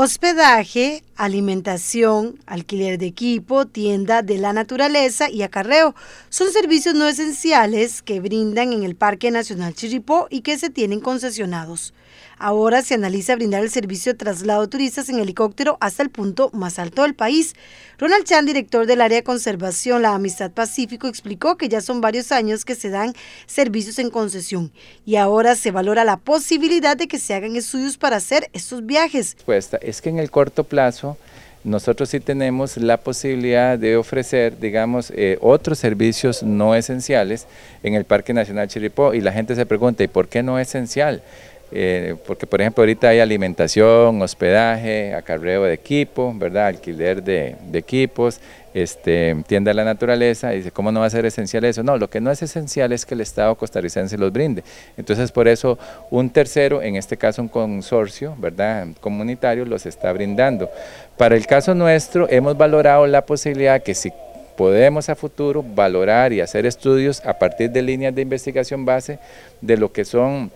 hospedaje alimentación, alquiler de equipo, tienda de la naturaleza y acarreo. Son servicios no esenciales que brindan en el Parque Nacional Chiripó y que se tienen concesionados. Ahora se analiza brindar el servicio de traslado turistas en helicóptero hasta el punto más alto del país. Ronald Chan, director del área de conservación La Amistad Pacífico, explicó que ya son varios años que se dan servicios en concesión y ahora se valora la posibilidad de que se hagan estudios para hacer estos viajes. respuesta es que en el corto plazo nosotros sí tenemos la posibilidad de ofrecer, digamos, eh, otros servicios no esenciales en el Parque Nacional Chiripó y la gente se pregunta, ¿y por qué no esencial? Eh, porque por ejemplo ahorita hay alimentación, hospedaje, acarreo de equipo, ¿verdad? alquiler de, equipos, este, tienda de la naturaleza, y dice, ¿cómo no va a ser esencial eso? No, lo que no es esencial es que el Estado costarricense los brinde. Entonces por eso un tercero, en este caso un consorcio ¿verdad? comunitario, los está brindando. Para el caso nuestro hemos valorado la posibilidad que si podemos a futuro valorar y hacer estudios a partir de líneas de investigación base de lo que son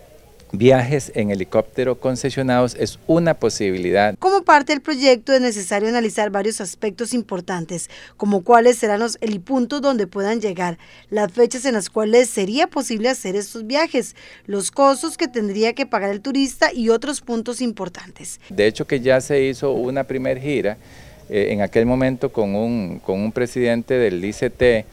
viajes en helicóptero concesionados es una posibilidad. Como parte del proyecto es necesario analizar varios aspectos importantes, como cuáles serán los helipuntos donde puedan llegar, las fechas en las cuales sería posible hacer estos viajes, los costos que tendría que pagar el turista y otros puntos importantes. De hecho que ya se hizo una primer gira eh, en aquel momento con un, con un presidente del ICT,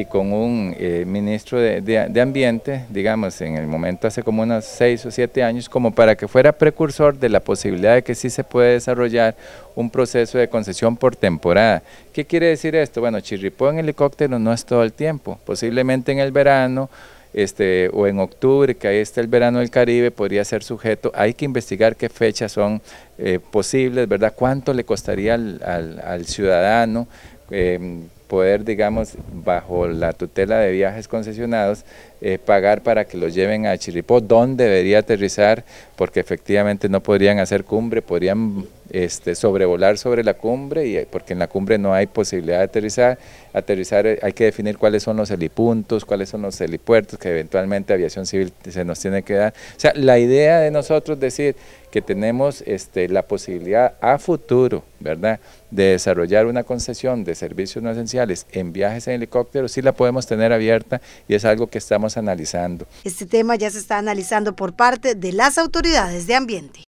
y con un eh, ministro de, Ambiente, digamos, en el momento hace como unos seis o siete años, como para que fuera precursor de la posibilidad de que sí se puede desarrollar un proceso de concesión por temporada. ¿Qué quiere decir esto? Bueno, chirripó en helicóptero no es todo el tiempo, posiblemente en el verano. Este, o en octubre, que ahí está el verano del Caribe, podría ser sujeto. Hay que investigar qué fechas son eh, posibles, ¿verdad? ¿Cuánto le costaría al, ciudadano eh, poder, digamos, bajo la tutela de viajes concesionados, eh, pagar para que los lleven a Chiripó, donde debería aterrizar, porque efectivamente no podrían hacer cumbre, podrían este, sobrevolar sobre la cumbre, y, eh, porque en la cumbre no hay posibilidad de aterrizar. Aterrizar eh, hay que definir cuáles son los helipuntos, cuáles son los helipuertos que eventualmente aviación civil se nos tiene que dar. O sea, la idea de nosotros decir que tenemos este, la posibilidad a futuro de desarrollar una concesión de servicios no esenciales en viajes en helicóptero, sí la podemos tener abierta y es algo que estamos analizando. Este tema ya se está analizando por parte de las autoridades de ambiente.